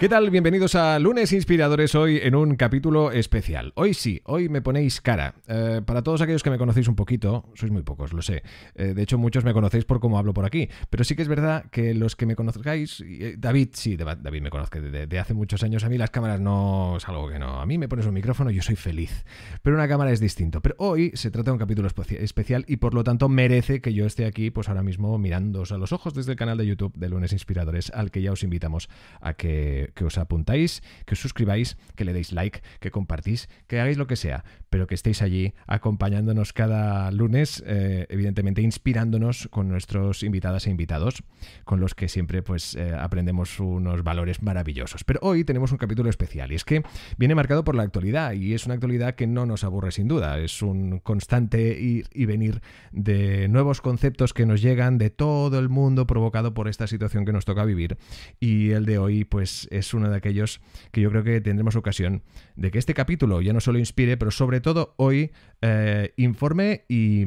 ¿Qué tal? Bienvenidos a Lunes Inspiradores hoy en un capítulo especial. Hoy sí, hoy me ponéis cara. Eh, para todos aquellos que me conocéis un poquito, sois muy pocos, lo sé. Eh, de hecho, muchos me conocéis por cómo hablo por aquí. Pero sí que es verdad que los que me conozcáis, eh, David, sí, David me conozco desde hace muchos años. A mí las cámaras no es algo que no. A mí me pones un micrófono y yo soy feliz. Pero una cámara es distinto. Pero hoy se trata de un capítulo especial y por lo tanto merece que yo esté aquí, pues ahora mismo mirándoos a los ojos desde el canal de YouTube de Lunes Inspiradores, al que ya os invitamos a que que, os apuntáis, que os suscribáis, que le deis like, que compartís, que hagáis lo que sea, pero que estéis allí acompañándonos cada lunes, eh, evidentemente inspirándonos con nuestros invitadas e invitados, con los que siempre pues eh, aprendemos unos valores maravillosos. Pero hoy tenemos un capítulo especial y es que viene marcado por la actualidad y es una actualidad que no nos aburre sin duda, es un constante ir y venir de nuevos conceptos que nos llegan de todo el mundo provocado por esta situación que nos toca vivir y el de hoy pues es uno de aquellos que yo creo que tendremos ocasión de que este capítulo ya no solo inspire, pero sobre todo hoy eh, informe y,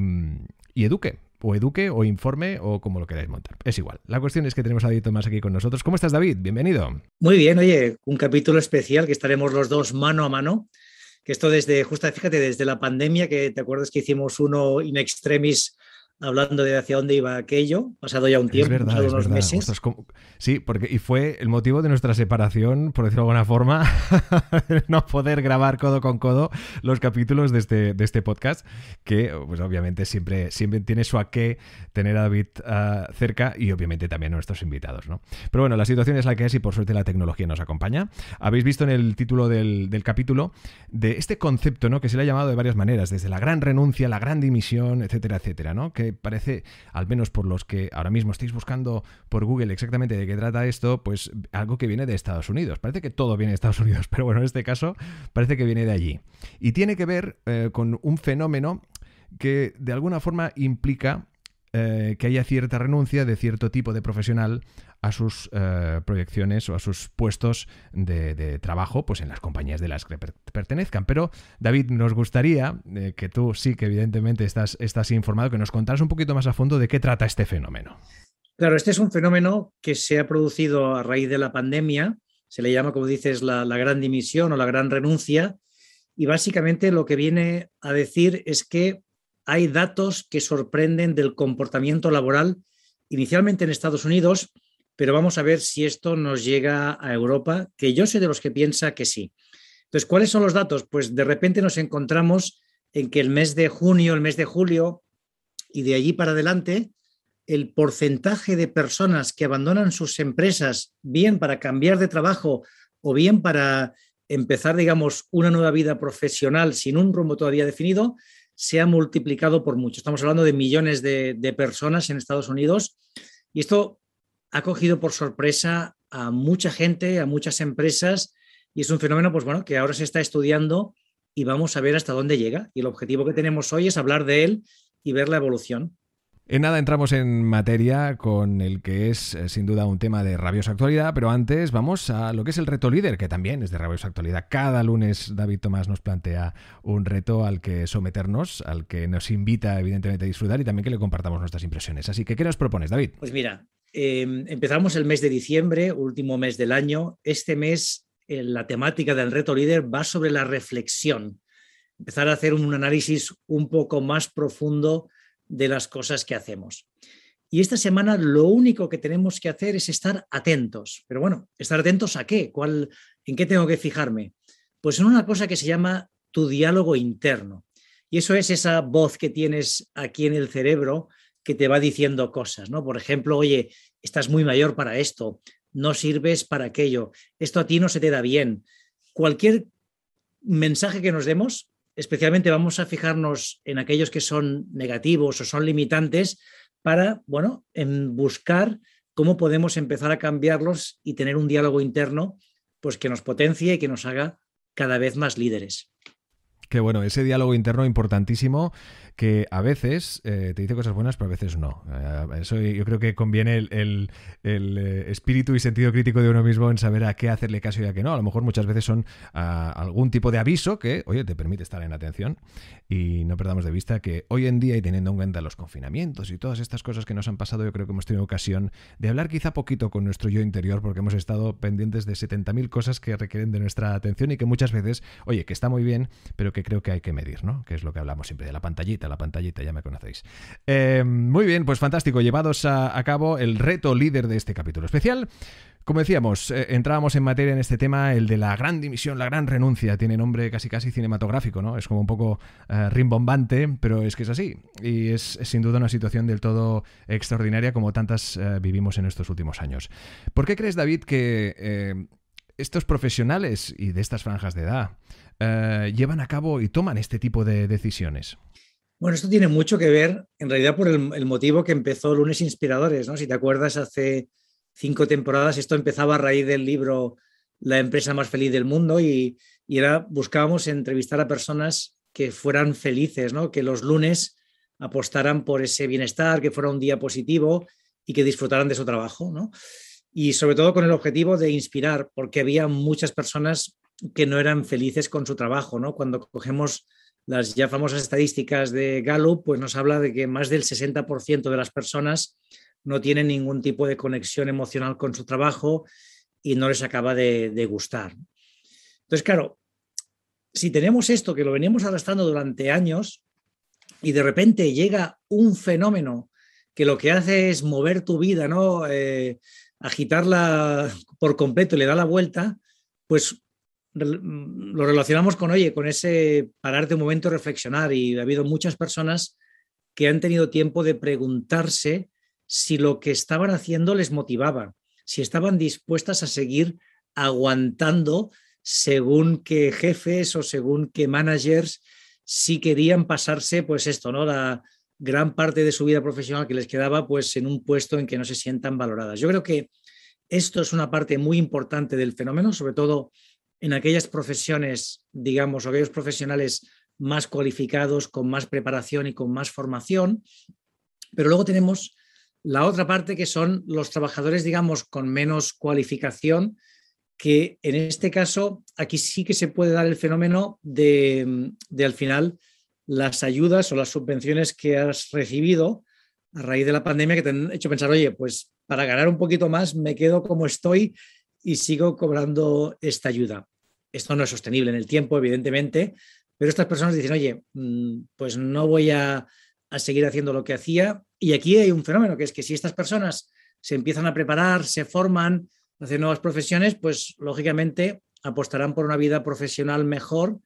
y eduque o eduque o informe o como lo queráis montar. Es igual. La cuestión es que tenemos a David Tomás aquí con nosotros. ¿Cómo estás, David? Bienvenido. Muy bien, oye, un capítulo especial que estaremos los dos mano a mano. Que esto desde, justo, fíjate, desde la pandemia, que te acuerdas que hicimos uno in extremis hablando de hacia dónde iba aquello, pasado ya un tiempo, pasado unos meses. sí, porque y fue el motivo de nuestra separación, por decirlo de alguna forma, no poder grabar codo con codo los capítulos de este, de este podcast, que pues obviamente siempre, siempre tiene su a qué tener a David ah, cerca y obviamente también a nuestros invitados, ¿no? Pero bueno, la situación es la que es y por suerte la tecnología nos acompaña. Habéis visto en el título del, del capítulo de este concepto, ¿no? Que se le ha llamado de varias maneras, desde la gran renuncia, la gran dimisión, etcétera, etcétera, ¿no? Que parece, al menos por los que ahora mismo estáis buscando por Google exactamente de qué trata esto, pues algo que viene de Estados Unidos. Parece que todo viene de Estados Unidos, pero bueno, en este caso parece que viene de allí. Y tiene que ver eh, con un fenómeno que de alguna forma implica eh, que haya cierta renuncia de cierto tipo de profesional a sus eh, proyecciones o a sus puestos de, trabajo pues en las compañías de las que pertenezcan. Pero David, nos gustaría eh, que tú sí que evidentemente estás, estás informado, que nos contaras un poquito más a fondo de qué trata este fenómeno. Claro, este es un fenómeno que se ha producido a raíz de la pandemia, se le llama, como dices, la gran dimisión o la gran renuncia, y básicamente lo que viene a decir es que hay datos que sorprenden del comportamiento laboral, inicialmente en Estados Unidos, pero vamos a ver si esto nos llega a Europa, que yo soy de los que piensa que sí. Entonces, ¿cuáles son los datos? Pues de repente nos encontramos en que el mes de junio, el mes de julio y de allí para adelante, el porcentaje de personas que abandonan sus empresas, bien para cambiar de trabajo o bien para empezar, digamos, una nueva vida profesional sin un rumbo todavía definido, se ha multiplicado por mucho. Estamos hablando de millones de, personas en Estados Unidos y esto ha cogido por sorpresa a mucha gente, a muchas empresas y es un fenómeno pues bueno, que ahora se está estudiando y vamos a ver hasta dónde llega. Y el objetivo que tenemos hoy es hablar de él y ver la evolución. En nada entramos en materia con el que es eh, sin duda un tema de rabiosa actualidad, pero antes vamos a lo que es el reto líder, que también es de rabiosa actualidad. Cada lunes David Tomás nos plantea un reto al que someternos, al que nos invita evidentemente a disfrutar y también que le compartamos nuestras impresiones. Así que, ¿qué nos propones, David? Pues mira, em, empezamos el mes de diciembre, último mes del año. Este mes eh, la temática del reto líder va sobre la reflexión, empezar a hacer un análisis un poco más profundo de las cosas que hacemos. Y esta semana lo único que tenemos que hacer es estar atentos. Pero bueno, ¿estar atentos a qué? ¿Cuál, ¿En qué tengo que fijarme? Pues en una cosa que se llama tu diálogo interno. Y eso es esa voz que tienes aquí en el cerebro que te va diciendo cosas, ¿no? Por ejemplo, oye, estás muy mayor para esto, no sirves para aquello, esto a ti no se te da bien. Cualquier mensaje que nos demos especialmente vamos a fijarnos en aquellos que son negativos o son limitantes para, bueno, buscar cómo podemos empezar a cambiarlos y tener un diálogo interno pues que nos potencie y que nos haga cada vez más líderes que bueno, ese diálogo interno importantísimo que a veces eh, te dice cosas buenas, pero a veces no. Eh, eso yo creo que conviene el, eh, espíritu y sentido crítico de uno mismo en saber a qué hacerle caso y a qué no. A lo mejor muchas veces son ah, algún tipo de aviso que, oye, te permite estar en atención y no perdamos de vista que hoy en día y teniendo en cuenta los confinamientos y todas estas cosas que nos han pasado, yo creo que hemos tenido ocasión de hablar quizá poquito con nuestro yo interior porque hemos estado pendientes de 70.000 cosas que requieren de nuestra atención y que muchas veces, oye, que está muy bien, pero que creo que hay que medir, ¿no? Que es lo que hablamos siempre de la pantallita, la pantallita, ya me conocéis. Em, muy bien, pues fantástico. Llevados a, cabo el reto líder de este capítulo especial. Como decíamos, eh, entrábamos en materia en este tema, el de la gran dimisión, la gran renuncia, tiene nombre casi casi cinematográfico, ¿no? Es como un poco eh, rimbombante, pero es que es así. Y es, sin duda una situación del todo extraordinaria como tantas eh, vivimos en estos últimos años. ¿Por qué crees, David, que estos profesionales y de estas franjas de edad eh, llevan a cabo y toman este tipo de decisiones? Bueno, esto tiene mucho que ver, en realidad, por el, motivo que empezó Lunes Inspiradores, ¿no? Si te acuerdas, hace cinco temporadas esto empezaba a raíz del libro La empresa más feliz del mundo y, y era, buscábamos entrevistar a personas que fueran felices, ¿no? Que los lunes apostaran por ese bienestar, que fuera un día positivo y que disfrutaran de su trabajo, ¿no? Y sobre todo con el objetivo de inspirar, porque había muchas personas que no eran felices con su trabajo, ¿no? Cuando cogemos las ya famosas estadísticas de Gallup, pues nos habla de que más del 60% de las personas no tienen ningún tipo de conexión emocional con su trabajo y no les acaba de, gustar. Entonces, claro, si tenemos esto que lo veníamos arrastrando durante años y de repente llega un fenómeno que lo que hace es mover tu vida, ¿no? Eh, agitarla por completo y le da la vuelta, pues Mm, lo relacionamos con, oye, con ese pararte un momento, reflexionar. Y ha habido muchas personas que han tenido tiempo de preguntarse si lo que estaban haciendo les motivaba, si estaban dispuestas a seguir aguantando según qué jefes o según qué managers, si querían pasarse, pues esto, ¿no? La gran parte de su vida profesional que les quedaba, pues en un puesto en que no se sientan valoradas. Yo creo que esto es una parte muy importante del fenómeno, sobre todo en aquellas profesiones, digamos, o aquellos profesionales más cualificados, con más preparación y con más formación. Pero luego tenemos la otra parte que son los trabajadores, digamos, con menos cualificación, que en este caso aquí sí que se puede dar el fenómeno de, de al final las ayudas o las subvenciones que has recibido a raíz de la pandemia que te han hecho pensar, oye, pues para ganar un poquito más me quedo como estoy y sigo cobrando esta ayuda esto no es sostenible en el tiempo, evidentemente, pero estas personas dicen, oye, mm, pues no voy a, seguir haciendo lo que hacía. Y aquí hay un fenómeno, que es que si estas personas se empiezan a preparar, se forman, hacen nuevas profesiones, pues lógicamente apostarán por una vida profesional mejor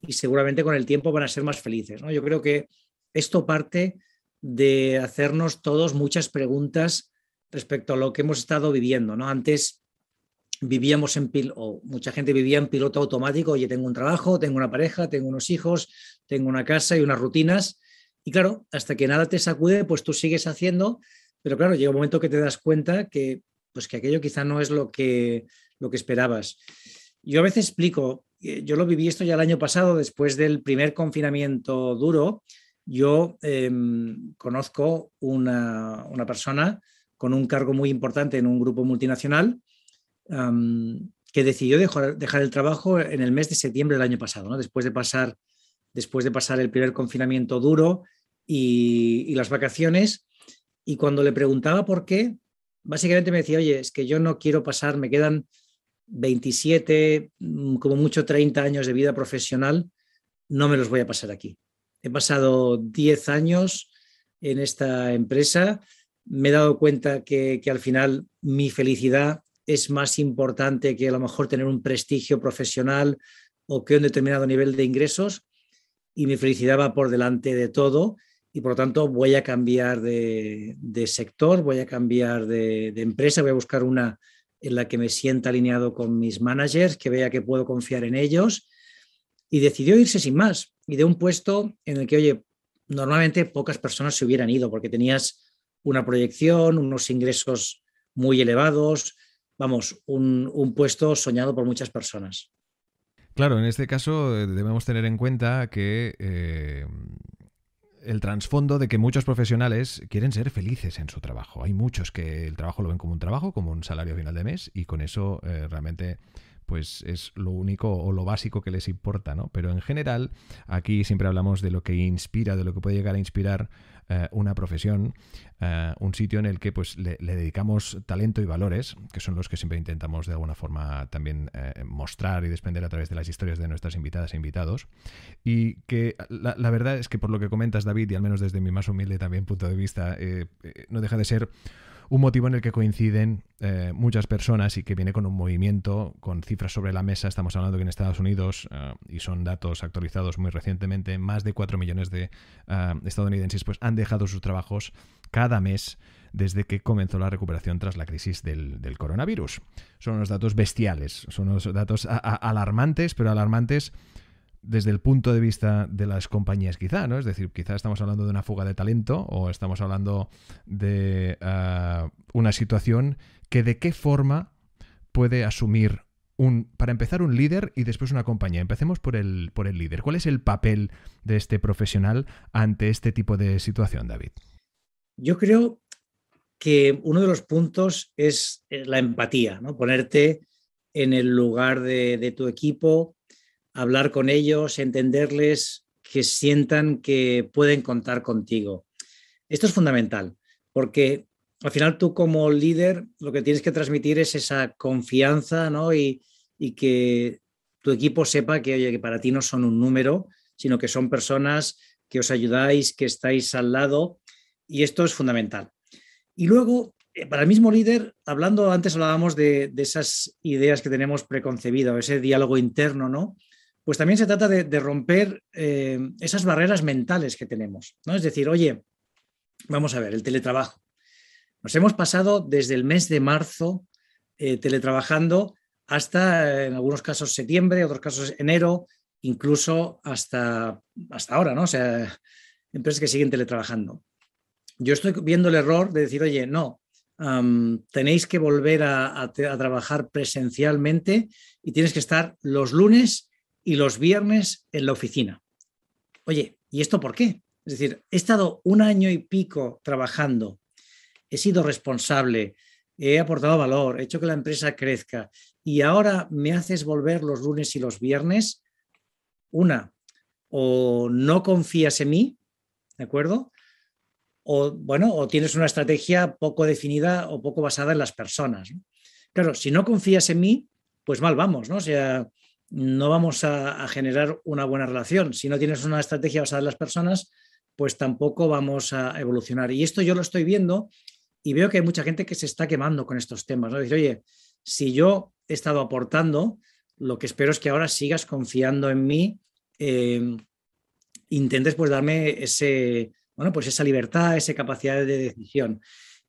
y seguramente con el tiempo van a ser más felices. ¿no? Yo creo que esto parte de hacernos todos muchas preguntas respecto a lo que hemos estado viviendo. ¿no? Antes vivíamos en piloto, mucha gente vivía en piloto automático, oye, tengo un trabajo, tengo una pareja, tengo unos hijos, tengo una casa y unas rutinas. Y claro, hasta que nada te sacude, pues tú sigues haciendo, pero claro, llega un momento que te das cuenta que pues que aquello quizá no es lo que lo que esperabas. Yo a veces explico, eh, yo lo viví esto ya el año pasado después del primer confinamiento duro, yo em, conozco una, una persona con un cargo muy importante en un grupo multinacional que decidió dejar, dejar, el trabajo en el mes de septiembre del año pasado, después, de pasar, después de pasar el primer confinamiento duro y, las vacaciones. Y cuando le preguntaba por qué, básicamente me decía, oye, es que yo no quiero pasar, me quedan 27, mm, como mucho 30 años de vida profesional, no me los voy a pasar aquí. He pasado 10 años en esta empresa, me he dado cuenta que al final mi felicidad es más importante que a lo mejor tener un prestigio profesional o que un determinado nivel de ingresos y mi felicidad va por delante de todo y por lo tanto voy a cambiar de, sector, voy a cambiar de, de, empresa, voy a buscar una en la que me sienta alineado con mis managers, que vea que puedo confiar en ellos. Y decidió irse sin más y de un puesto en el que, oye, normalmente pocas personas se hubieran ido porque tenías una proyección, unos ingresos muy elevados, vamos, un, puesto soñado por muchas personas. Claro, en este caso eh, debemos tener en cuenta que eh, el trasfondo de que muchos profesionales quieren ser felices en su trabajo. Hay muchos que el trabajo lo ven como un trabajo, como un salario final de mes, y con eso eh, realmente pues es lo único o lo básico que les importa, ¿no? Pero en general, aquí siempre hablamos de lo que inspira, de lo que puede llegar a inspirar eh, una profesión, eh, un sitio en el que pues, le, dedicamos talento y valores, que son los que siempre intentamos de alguna forma también eh, mostrar y desprender a través de las historias de nuestras invitadas e invitados. Y que la, la, verdad es que por lo que comentas, David, y al menos desde mi más humilde también punto de vista, no deja de ser un motivo en el que coinciden eh, muchas personas y que viene con un movimiento, con cifras sobre la mesa. Estamos hablando que en Estados Unidos, eh, y son datos actualizados muy recientemente, más de 4 millones de eh, estadounidenses pues, han dejado sus trabajos cada mes desde que comenzó la recuperación tras la crisis del coronavirus. Son unos datos bestiales, son unos datos alarmantes, pero alarmantes desde el punto de vista de las compañías quizá, ¿no? Es decir, quizá estamos hablando de una fuga de talento o estamos hablando de ah, una situación que de qué forma puede asumir un, para empezar un líder y después una compañía. Empecemos por el, por el líder. ¿Cuál es el papel de este profesional ante este tipo de situación, David? Yo creo que uno de los puntos es eh, la empatía, ¿no? Ponerte en el lugar de tu equipo, hablar con ellos, entenderles, que sientan que pueden contar contigo. Esto es fundamental, porque al final tú como líder lo que tienes que transmitir es esa confianza ¿no? y, que tu equipo sepa que, oye, que para ti no son un número, sino que son personas que os ayudáis, que estáis al lado, y esto es fundamental. Y luego, eh, para el mismo líder, hablando, antes hablábamos de esas ideas que tenemos preconcebidas, ese diálogo interno, ¿no? pues también se trata de, romper eh, esas barreras mentales que tenemos. ¿no? Es decir, oye, vamos a ver, el teletrabajo. Nos hemos pasado desde el mes de marzo eh, teletrabajando hasta, en algunos casos, septiembre, otros casos, enero, incluso hasta, hasta ahora, ¿no? O sea, empresas que siguen teletrabajando. Yo estoy viendo el error de decir, oye, no, tenéis que volver a trabajar presencialmente y tienes que estar los lunes y los viernes en la oficina. Oye, ¿y esto por qué? Es decir, he estado un año y pico trabajando, he sido responsable, he aportado valor, he hecho que la empresa crezca y ahora me haces volver los lunes y los viernes. Una, o no confías en mí, ¿de acuerdo? O, bueno, o tienes una estrategia poco definida o poco basada en las personas. Claro, si no confías en mí, pues mal vamos, ¿no? sea, no vamos a, generar una buena relación. Si no tienes una estrategia basada en las personas, pues tampoco vamos a evolucionar. Y esto yo lo estoy viendo y veo que hay mucha gente que se está quemando con estos temas. Dice, oye, si yo he estado aportando, lo que espero es que ahora sigas confiando en mí, em, intentes pues darme ese, bueno, pues esa libertad, esa capacidad de decisión.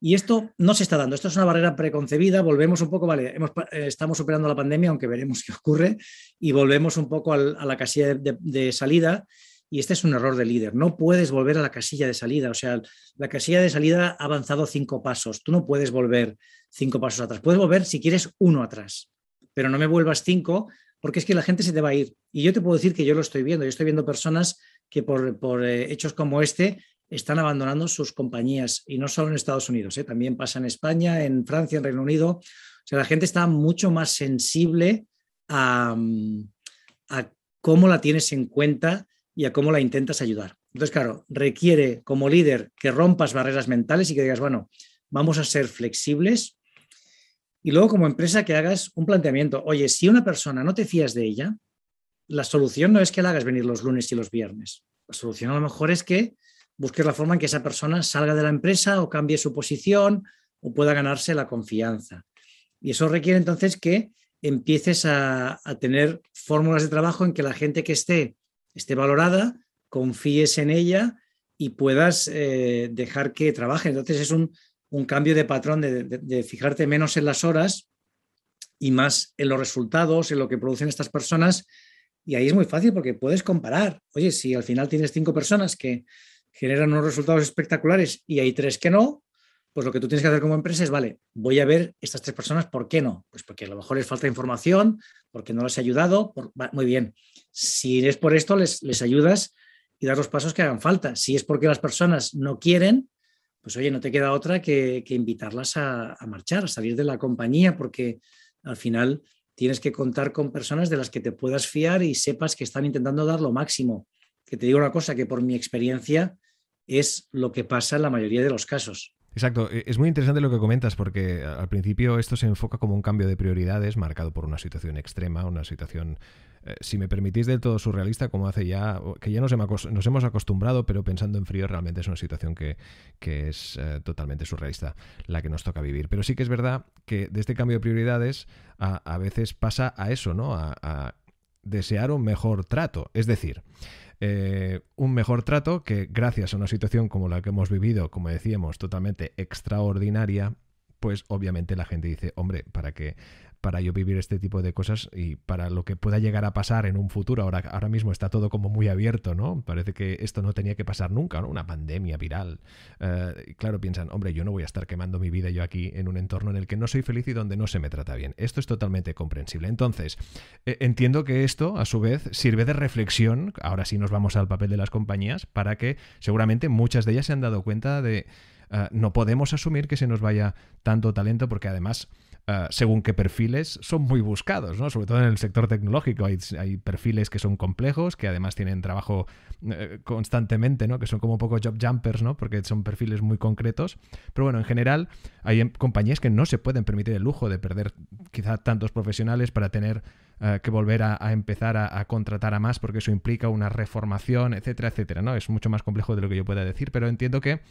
Y esto no se está dando, esto es una barrera preconcebida, volvemos un poco, vale, eh, estamos superando la pandemia, aunque veremos qué ocurre, y volvemos un poco a la casilla de, salida, y este es un error de líder, no puedes volver a la casilla de salida, o sea, la casilla de salida ha avanzado cinco pasos, tú no puedes volver cinco pasos atrás, puedes volver si quieres uno atrás, pero no me vuelvas cinco, porque es que la gente se te va a ir. Y yo te puedo decir que yo lo estoy viendo, yo estoy viendo personas que por, por eh, hechos como este están abandonando sus compañías y no solo en Estados Unidos, ¿eh? también pasa en España, en Francia, en Reino Unido. O sea, la gente está mucho más sensible a, mm, a cómo la tienes en cuenta y a cómo la intentas ayudar. Entonces, claro, requiere como líder que rompas barreras mentales y que digas, bueno, vamos a ser flexibles. Y luego como empresa que hagas un planteamiento, oye, si una persona no te fías de ella, la solución no es que la hagas venir los lunes y los viernes. La solución a lo mejor es que busques la forma en que esa persona salga de la empresa o cambie su posición o pueda ganarse la confianza. Y eso requiere entonces que empieces a, tener fórmulas de trabajo en que la gente que esté, esté valorada, confíes en ella y puedas eh, dejar que trabaje. Entonces es un, cambio de patrón de, fijarte menos en las horas y más en los resultados, en lo que producen estas personas. Y ahí es muy fácil porque puedes comparar. Oye, si al final tienes cinco personas que generan unos resultados espectaculares y hay tres que no, pues lo que tú tienes que hacer como empresa es, vale, voy a ver estas tres personas, ¿por qué no? Pues porque a lo mejor les falta información, porque no les he ayudado, muy bien. Si es por esto, les, les ayudas y das los pasos que hagan falta. Si es porque las personas no quieren, pues oye, no te queda otra que, invitarlas a, a, marchar, a salir de la compañía, porque al final tienes que contar con personas de las que te puedas fiar y sepas que están intentando dar lo máximo que te digo una cosa que por mi experiencia es lo que pasa en la mayoría de los casos. Exacto, e-, es muy interesante lo que comentas porque al principio esto se enfoca como un cambio de prioridades marcado por una situación extrema, una situación, eh, si me permitís, del todo surrealista, como hace ya, que ya nos, hemos acostumbrado, pero pensando en frío realmente es una situación que, es eh, totalmente surrealista la que nos toca vivir. Pero sí que es verdad que de este cambio de prioridades a, veces pasa a eso, ¿no? a desear un mejor trato. Es decir, eh, un mejor trato que gracias a una situación como la que hemos vivido, como decíamos, totalmente extraordinaria, pues obviamente la gente dice, hombre, para que para yo vivir este tipo de cosas y para lo que pueda llegar a pasar en un futuro. Ahora, ahora mismo está todo como muy abierto, ¿no? Parece que esto no tenía que pasar nunca, ¿no? Una pandemia viral. Eh, y claro, piensan, hombre, yo no voy a estar quemando mi vida yo aquí en un entorno en el que no soy feliz y donde no se me trata bien. Esto es totalmente comprensible. Entonces, e, entiendo que esto, a su vez, sirve de reflexión, ahora sí nos vamos al papel de las compañías, para que seguramente muchas de ellas se han dado cuenta de... Eh, no podemos asumir que se nos vaya tanto talento porque además eh, según qué perfiles son muy buscados, ¿no? Sobre todo en el sector tecnológico. Hay, perfiles que son complejos, que además tienen trabajo eh, constantemente, ¿no? Que son como poco job jumpers, ¿no? Porque son perfiles muy concretos. Pero bueno, en general hay em, compañías que no se pueden permitir el lujo de perder quizá tantos profesionales para tener eh, que volver a, empezar a, contratar a más, porque eso implica una reformación, etcétera, etcétera, ¿no? Es mucho más complejo de lo que yo pueda decir, pero entiendo que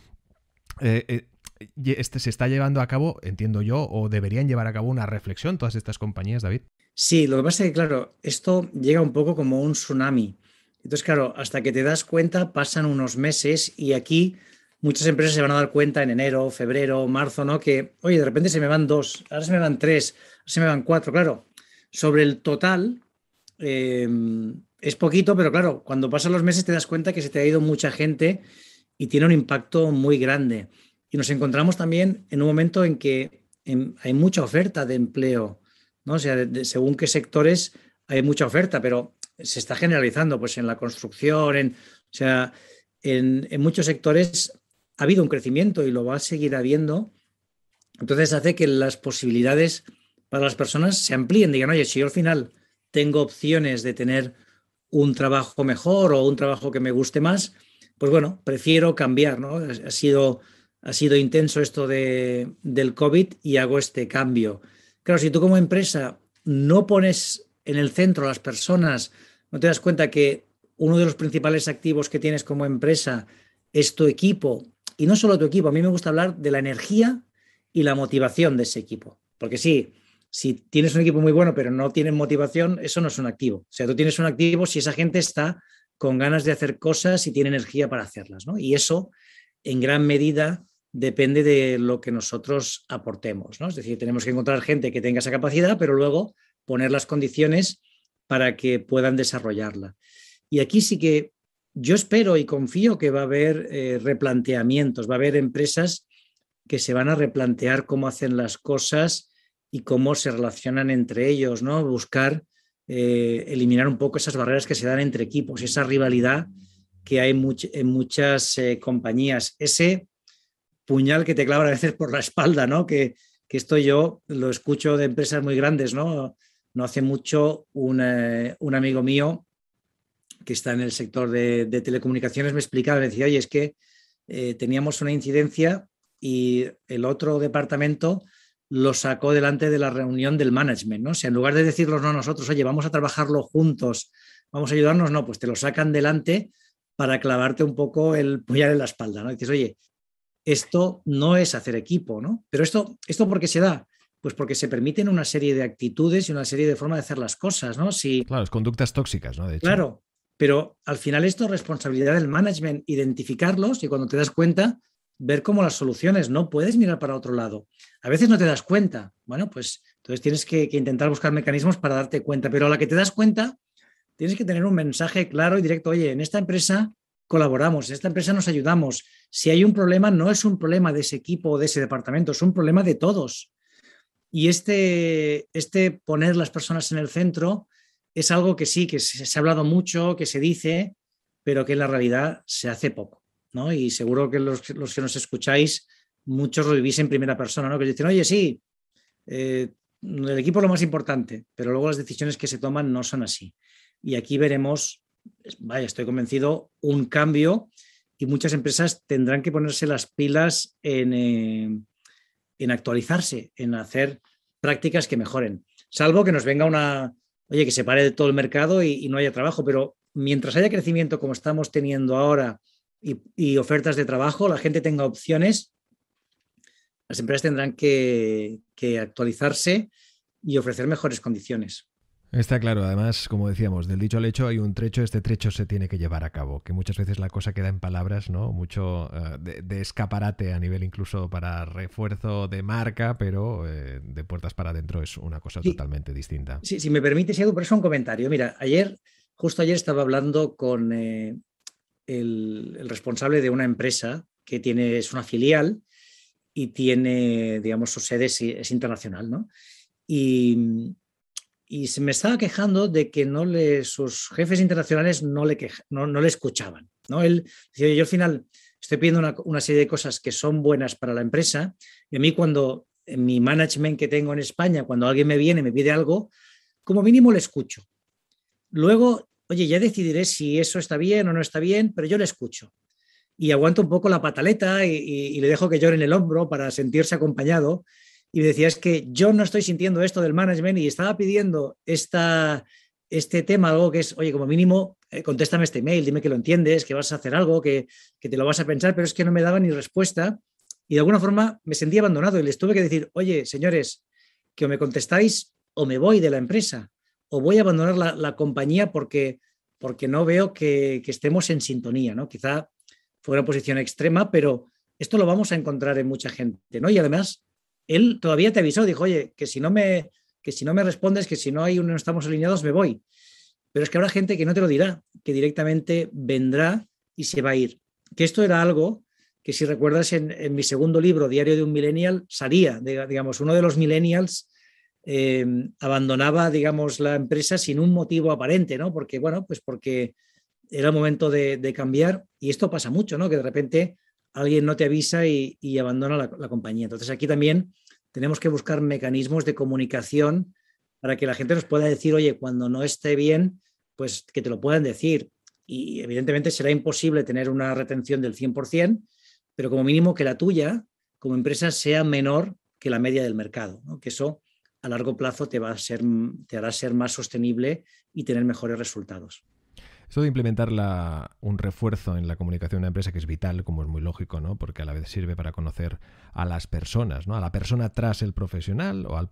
este, se está llevando a cabo, entiendo yo, o deberían llevar a cabo una reflexión todas estas compañías, David. Sí, lo que pasa es que, claro, esto llega un poco como un tsunami. Entonces, claro, hasta que te das cuenta pasan unos meses y aquí muchas empresas se van a dar cuenta en enero, febrero, marzo, ¿no? Que, oye, de repente se me van dos, ahora se me van tres, ahora se me van cuatro, claro. Sobre el total, em, es poquito, pero claro, cuando pasan los meses te das cuenta que se te ha ido mucha gente y tiene un impacto muy grande. Y nos encontramos también en un momento en que hay mucha oferta de empleo, ¿no? O sea, según qué sectores hay mucha oferta, pero se está generalizando, pues en la construcción, en, o sea, en, muchos sectores ha habido un crecimiento y lo va a seguir habiendo. Entonces hace que las posibilidades para las personas se amplíen, digan, oye, si yo al final tengo opciones de tener un trabajo mejor o un trabajo que me guste más, pues bueno, prefiero cambiar, ¿no? Ha sido ha sido intenso esto de, del COVID y hago este cambio. Claro, si tú como empresa no pones en el centro a las personas, no te das cuenta que uno de los principales activos que tienes como empresa es tu equipo, y no solo tu equipo, a mí me gusta hablar de la energía y la motivación de ese equipo, porque sí, si tienes un equipo muy bueno pero no tienen motivación, eso no es un activo. O sea, tú tienes un activo si esa gente está con ganas de hacer cosas y tiene energía para hacerlas, ¿no? Y eso, en gran medida, depende de lo que nosotros aportemos. ¿no? Es decir, tenemos que encontrar gente que tenga esa capacidad, pero luego poner las condiciones para que puedan desarrollarla. Y aquí sí que yo espero y confío que va a haber eh, replanteamientos, va a haber empresas que se van a replantear cómo hacen las cosas y cómo se relacionan entre ellos, ¿no? Buscar eh, eliminar un poco esas barreras que se dan entre equipos, esa rivalidad que hay en muchas eh, compañías, ese puñal que te clava a veces por la espalda, ¿no? Que, que esto yo lo escucho de empresas muy grandes, ¿no? No hace mucho un, eh, amigo mío que está en el sector de, telecomunicaciones me explicaba, me decía, oye, es que eh, teníamos una incidencia y el otro departamento lo sacó delante de la reunión del management, ¿no? O sea, en lugar de decirnos no nosotros, oye, vamos a trabajarlo juntos, vamos a ayudarnos, no, pues te lo sacan delante para clavarte un poco el puñal en la espalda, ¿no? dices, oye, esto no es hacer equipo, ¿no? Pero esto, esto por qué se da? Pues porque se permiten una serie de actitudes y una serie de formas de hacer las cosas, ¿no? claro, conductas tóxicas, ¿no? Claro, pero al final esto es responsabilidad del management, identificarlos y cuando te das cuenta, ver cómo las soluciones, no puedes mirar para otro lado. A veces no te das cuenta, bueno, pues entonces tienes que, que intentar buscar mecanismos para darte cuenta, pero a la que te das cuenta, tienes que tener un mensaje claro y directo, oye, en esta empresa colaboramos, esta empresa nos ayudamos. Si hay un problema, no es un problema de ese equipo o de ese departamento, es un problema de todos. Y este, este poner las personas en el centro es algo que sí, que se, ha hablado mucho, que se dice, pero que en la realidad se hace poco. ¿no? Y seguro que los, que nos escucháis, muchos lo vivís en primera persona, que dicen, oye, sí, eh, el equipo es lo más importante, pero luego las decisiones que se toman no son así. Y aquí veremos vaya, estoy convencido, un cambio y muchas empresas tendrán que ponerse las pilas en, eh, en actualizarse, en hacer prácticas que mejoren. Salvo que nos venga una, oye, que se pare de todo el mercado y, no haya trabajo, pero mientras haya crecimiento como estamos teniendo ahora y, ofertas de trabajo, la gente tenga opciones, las empresas tendrán que, actualizarse y ofrecer mejores condiciones. Está claro, además, como decíamos, del dicho al hecho hay un trecho, este trecho se tiene que llevar a cabo, que muchas veces la cosa queda en palabras, ¿no? Mucho eh, de, escaparate a nivel incluso para refuerzo de marca, pero eh, de puertas para adentro es una cosa totalmente distinta. Sí, si me permites, hago por eso un comentario. Mira, ayer, justo ayer estaba hablando con eh, el, responsable de una empresa que tiene, es una filial y tiene, digamos, su sede es, es internacional, ¿no? Y y se me estaba quejando de que no le, sus jefes internacionales no le, no, le escuchaban. ¿no? Él yo al final estoy pidiendo una, serie de cosas que son buenas para la empresa y a mí cuando mi management que tengo en España, cuando alguien me viene, me pide algo, como mínimo le escucho. Luego, oye, ya decidiré si eso está bien o no está bien, pero yo le escucho. Y aguanto un poco la pataleta y le dejo que llore en el hombro para sentirse acompañado y decía, es que yo no estoy sintiendo esto del management y estaba pidiendo este tema, algo que es, oye, como mínimo, eh, contéstame este mail, dime que lo entiendes, que vas a hacer algo, que, te lo vas a pensar, pero es que no me daba ni respuesta y de alguna forma me sentí abandonado y les tuve que decir, oye, señores, que o me contestáis o me voy de la empresa o voy a abandonar la, la compañía porque, porque no veo que, que, estemos en sintonía, ¿no? Quizá fue una posición extrema, pero esto lo vamos a encontrar en mucha gente, ¿no? Y además él todavía te avisó, dijo, oye, que si no me, que si no me respondes, que si no hay no estamos alineados, me voy. Pero es que habrá gente que no te lo dirá, que directamente vendrá y se va a ir. Que esto era algo que si recuerdas en, mi segundo libro, Diario de un Millennial, salía, digamos, uno de los millennials em, abandonaba, digamos, la empresa sin un motivo aparente, ¿no? Porque, bueno, pues porque era el momento de, de cambiar y esto pasa mucho, ¿no? Que de repente alguien no te avisa y, abandona la, compañía. Entonces aquí también tenemos que buscar mecanismos de comunicación para que la gente nos pueda decir, oye, cuando no esté bien, pues que te lo puedan decir. Y evidentemente será imposible tener una retención del 100%, pero como mínimo que la tuya como empresa sea menor que la media del mercado, que eso a largo plazo te, va a ser, te hará ser más sostenible y tener mejores resultados. Esto de implementar un refuerzo en la comunicación de una empresa que es vital, como es muy lógico, ¿no? Porque a la vez sirve para conocer a las personas, ¿no? A la persona tras el profesional o al,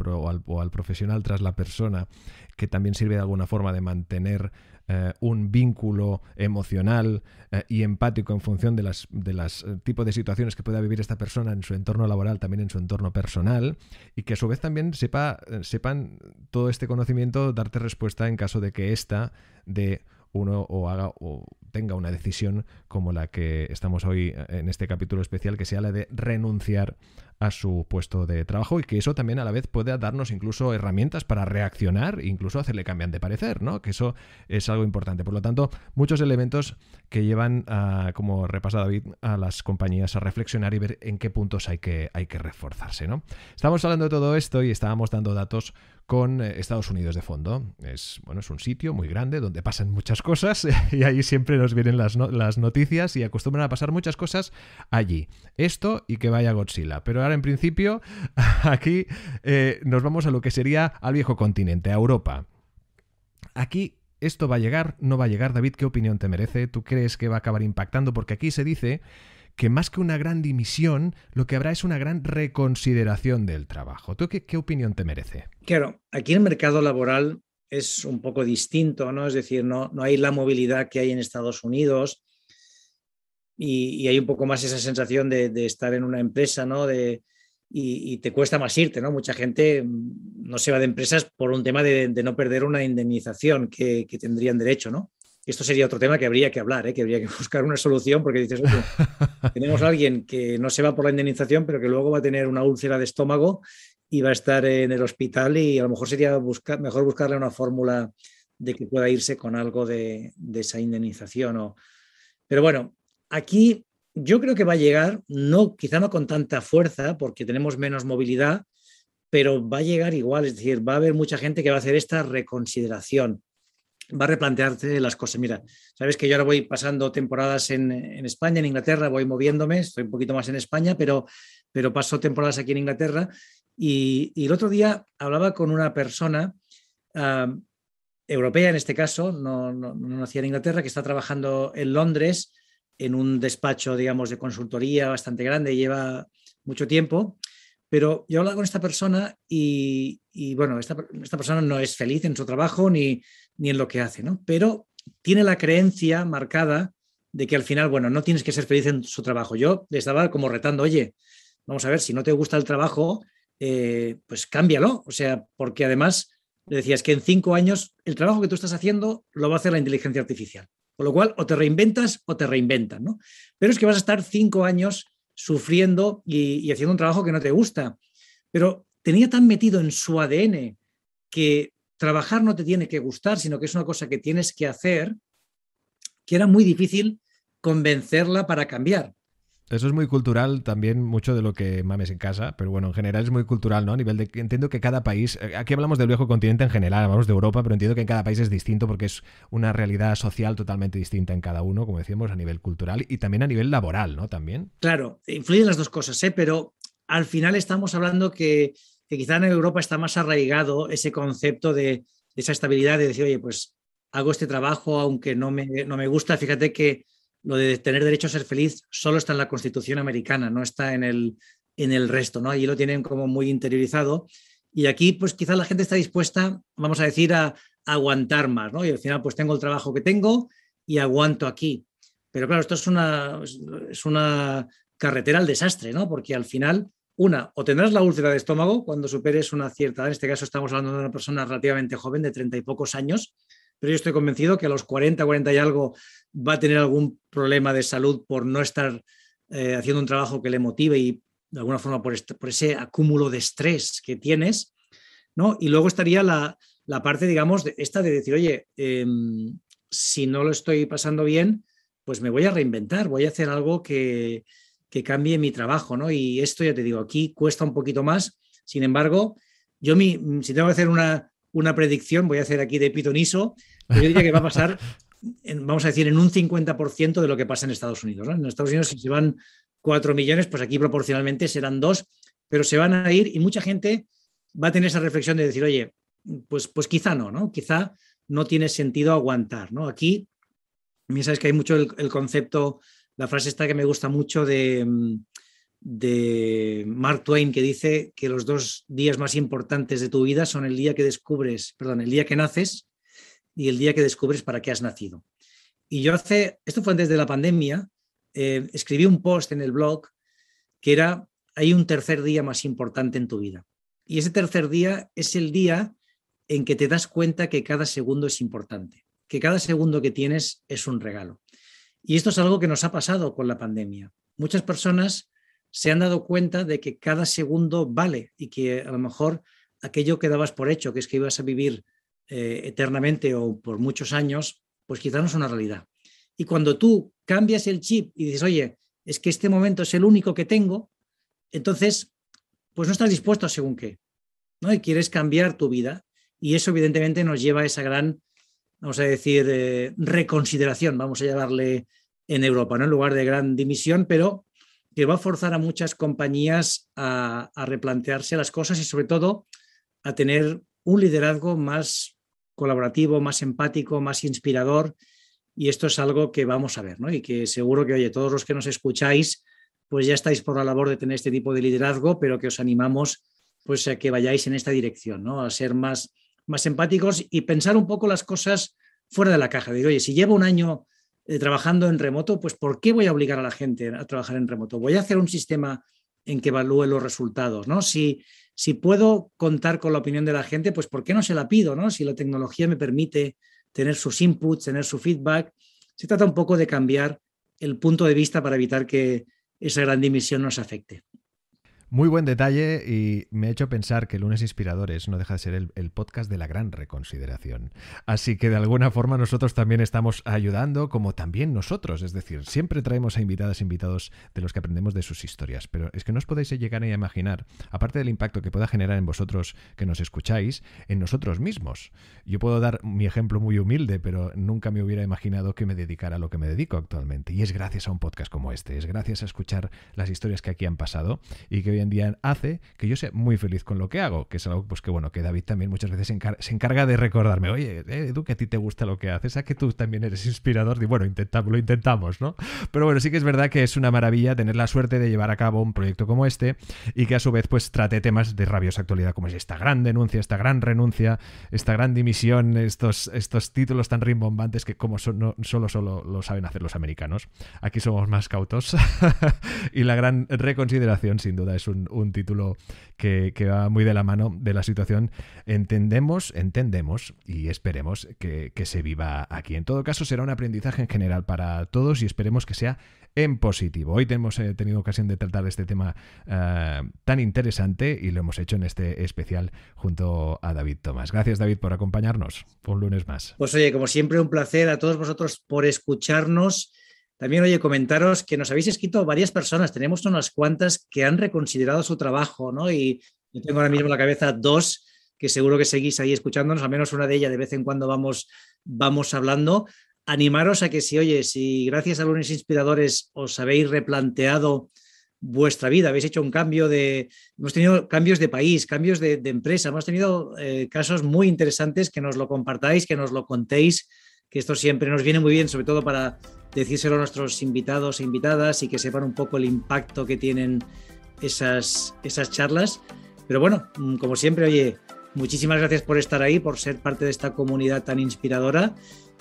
al, profesional tras la persona, que también sirve de alguna forma de mantener eh, un vínculo emocional eh, y empático en función de las, de las eh, tipos de situaciones que pueda vivir esta persona en su entorno laboral, también en su entorno personal, y que a su vez también sepa, sepan todo este conocimiento darte respuesta en caso de que esta de uno o haga o tenga una decisión como la que estamos hoy eh, en este capítulo especial, que sea la de renunciar a su puesto de trabajo y que eso también a la vez pueda darnos incluso herramientas para reaccionar, e incluso hacerle cambiar de parecer, ¿no? Que eso es algo importante. Por lo tanto, muchos elementos que llevan, a, como repasa David, a las compañías a reflexionar y ver en qué puntos hay que, hay que reforzarse, ¿no? Estamos hablando de todo esto y estábamos dando datos con eh, Estados Unidos de fondo. Es, bueno, es un sitio muy grande donde pasan muchas cosas y ahí siempre nos vienen las, noticias y acostumbran a pasar muchas cosas allí. Esto y que vaya Godzilla. Pero ahora en principio aquí eh, nos vamos a lo que sería al viejo continente, a Europa. Aquí esto va a llegar, no va a llegar. David, ¿qué opinión te merece? ¿Tú crees que va a acabar impactando? Porque aquí se dice que más que una gran dimisión, lo que habrá es una gran reconsideración del trabajo. ¿Tú qué, opinión te merece? Claro, aquí el mercado laboral es un poco distinto, ¿no? Es decir, no, no hay la movilidad que hay en Estados Unidos y, hay un poco más esa sensación de, estar en una empresa, ¿no? De, y, te cuesta más irte, ¿no? Mucha gente mm, no se va de empresas por un tema de, no perder una indemnización que, tendrían derecho, ¿no? esto sería otro tema que habría que hablar, ¿eh? que habría que buscar una solución, porque dices, tenemos a alguien que no se va por la indemnización, pero que luego va a tener una úlcera de estómago y va a estar en el hospital y a lo mejor sería buscar, mejor buscarle una fórmula de que pueda irse con algo de, esa indemnización. O... Pero bueno, aquí yo creo que va a llegar, no, quizá no con tanta fuerza, porque tenemos menos movilidad, pero va a llegar igual, es decir, va a haber mucha gente que va a hacer esta reconsideración va a replantearte las cosas. Mira, sabes que yo ahora voy pasando temporadas en, España, en Inglaterra, voy moviéndome, estoy un poquito más en España, pero, pero paso temporadas aquí en Inglaterra. Y, el otro día hablaba con una persona europea, en este caso, no, no, no, nacía en Inglaterra, que está trabajando en Londres en un despacho, digamos, de consultoría bastante grande, lleva mucho tiempo. Pero yo he hablado con esta persona y, bueno, esta, persona no es feliz en su trabajo ni, en lo que hace, ¿no? Pero tiene la creencia marcada de que al final, bueno, no tienes que ser feliz en su trabajo. Yo le estaba como retando, oye, vamos a ver, si no te gusta el trabajo, eh, pues cámbialo. O sea, porque además le decías que en cinco años el trabajo que tú estás haciendo lo va a hacer la inteligencia artificial. Con lo cual, o te reinventas o te reinventan, ¿no? Pero es que vas a estar cinco años sufriendo y, haciendo un trabajo que no te gusta. Pero tenía tan metido en su ADN que trabajar no te tiene que gustar, sino que es una cosa que tienes que hacer, que era muy difícil convencerla para cambiar. Eso es muy cultural también, mucho de lo que mames en casa, pero bueno, en general es muy cultural, ¿no? A nivel de entiendo que cada país, eh, aquí hablamos del viejo continente en general, hablamos de Europa, pero entiendo que en cada país es distinto porque es una realidad social totalmente distinta en cada uno, como decíamos, a nivel cultural y también a nivel laboral, ¿no? También. Claro, influyen las dos cosas, ¿eh? Pero al final estamos hablando que, que quizá en Europa está más arraigado ese concepto de, de, esa estabilidad, de decir, oye, pues hago este trabajo aunque no me, no me gusta, fíjate que lo de tener derecho a ser feliz solo está en la Constitución americana, no está en el, en el resto, ¿no? Allí lo tienen como muy interiorizado. Y aquí, pues quizás la gente está dispuesta, vamos a decir, a, aguantar más, ¿no? Y al final, pues tengo el trabajo que tengo y aguanto aquí. Pero claro, esto es una, es una carretera al desastre, ¿no? Porque al final, una, o tendrás la úlcera de estómago cuando superes una cierta edad. En este caso estamos hablando de una persona relativamente joven, de treinta y pocos años, pero yo estoy convencido que a los 40, 40 y algo va a tener algún problema de salud por no estar eh, haciendo un trabajo que le motive y de alguna forma por, ese acúmulo de estrés que tienes, ¿no? Y luego estaría la, parte, digamos, de, esta de decir, oye, em, si no lo estoy pasando bien, pues me voy a reinventar, voy a hacer algo que, cambie mi trabajo, ¿no? Y esto ya te digo, aquí cuesta un poquito más, sin embargo, yo si tengo que hacer una, una predicción, voy a hacer aquí de pitoniso, yo diría que va a pasar vamos a decir, en un 50% de lo que pasa en Estados Unidos. En Estados Unidos, si se van 4 millones, pues aquí proporcionalmente serán dos, pero se van a ir y mucha gente va a tener esa reflexión de decir, oye, pues, pues quizá no, ¿no? Quizá no tiene sentido aguantar, ¿no? Aquí, me sabes que hay mucho el, concepto, la frase esta que me gusta mucho de, mm, de Mark Twain que dice que los dos días más importantes de tu vida son el día que descubres, perdón, el día que naces y el día que descubres para qué has nacido. Y yo hace, esto fue antes de la pandemia, eh, escribí un post en el blog que era, hay un tercer día más importante en tu vida. Y ese tercer día es el día en que te das cuenta que cada segundo es importante, que cada segundo que tienes es un regalo. Y esto es algo que nos ha pasado con la pandemia. Muchas personas se han dado cuenta de que cada segundo vale y que a lo mejor aquello que dabas por hecho, que es que ibas a vivir eh, eternamente o por muchos años, pues quizás no es una realidad. Y cuando tú cambias el chip y dices, oye, es que este momento es el único que tengo, entonces, pues no estás dispuesto a según qué, ¿no? Y quieres cambiar tu vida. Y eso evidentemente nos lleva a esa gran, vamos a decir, eh, reconsideración, vamos a llamarle en Europa, ¿no? En lugar de gran dimisión, pero que va a forzar a muchas compañías a replantearse las cosas y sobre todo a tener un liderazgo más colaborativo, más empático, más inspirador. Y esto es algo que vamos a ver, ¿no? Y que seguro que, oye, todos los que nos escucháis, pues ya estáis por la labor de tener este tipo de liderazgo, pero que os animamos pues a que vayáis en esta dirección, ¿no? A ser más, más empáticos y pensar un poco las cosas fuera de la caja. Decir oye, si llevo un año eh, trabajando en remoto, pues ¿por qué voy a obligar a la gente a trabajar en remoto? Voy a hacer un sistema en que evalúe los resultados, ¿no? Si, si puedo contar con la opinión de la gente, pues ¿por qué no se la pido? ¿no? Si la tecnología me permite tener sus inputs, tener su feedback, se trata un poco de cambiar el punto de vista para evitar que esa gran dimisión nos afecte. Muy buen detalle y me ha hecho pensar que Lunes Inspiradores no deja de ser el, podcast de la gran reconsideración. Así que de alguna forma nosotros también estamos ayudando, como también nosotros. Es decir, siempre traemos a invitadas, e invitados de los que aprendemos de sus historias. Pero es que no os podéis llegar a imaginar, aparte del impacto que pueda generar en vosotros que nos escucháis, en nosotros mismos. Yo puedo dar mi ejemplo muy humilde, pero nunca me hubiera imaginado que me dedicara a lo que me dedico actualmente. Y es gracias a un podcast como este, es gracias a escuchar las historias que aquí han pasado y que hoy en día hace que yo sea muy feliz con lo que hago, que es algo pues, que, bueno, que David también muchas veces se, encarga de recordarme, oye, eh, Edu, que a ti te gusta lo que haces, a que tú también eres inspirador, y bueno, intentamos, lo intentamos, ¿no? Pero bueno, sí que es verdad que es una maravilla tener la suerte de llevar a cabo un proyecto como este y que a su vez pues trate temas de rabiosa actualidad como esta gran denuncia, esta gran renuncia, esta gran dimisión, estos, estos títulos tan rimbombantes que como solo, solo lo saben hacer los americanos. Aquí somos más cautos y la gran reconsideración sin duda es un, título que, va muy de la mano de la situación. Entendemos, entendemos y esperemos que, se viva aquí. En todo caso, será un aprendizaje en general para todos y esperemos que sea en positivo. Hoy hemos eh, tenido ocasión de tratar este tema eh, tan interesante y lo hemos hecho en este especial junto a David Tomás. Gracias David por acompañarnos un lunes más. Pues oye, como siempre, un placer a todos vosotros por escucharnos. También, oye, comentaros que nos habéis escrito varias personas, tenemos unas cuantas que han reconsiderado su trabajo, ¿no? Y yo tengo ahora mismo en la cabeza dos que seguro que seguís ahí escuchándonos, al menos una de ellas de vez en cuando vamos, vamos hablando. Animaros a que si, oye, si gracias a lunes inspiradores os habéis replanteado vuestra vida, habéis hecho un cambio de, hemos tenido cambios de país, cambios de, empresa, hemos tenido eh, casos muy interesantes que nos lo compartáis, que nos lo contéis, que esto siempre nos viene muy bien, sobre todo para decírselo a nuestros invitados e invitadas y que sepan un poco el impacto que tienen esas, esas charlas. Pero bueno, mm, como siempre, oye, muchísimas gracias por estar ahí, por ser parte de esta comunidad tan inspiradora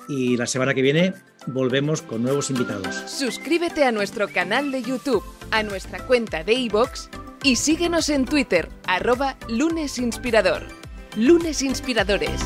y la semana que viene volvemos con nuevos invitados. Suscríbete a nuestro canal de YouTube, a nuestra cuenta de iBox y síguenos en Twitter, arroba lunesinspirador. Lunes Inspiradores.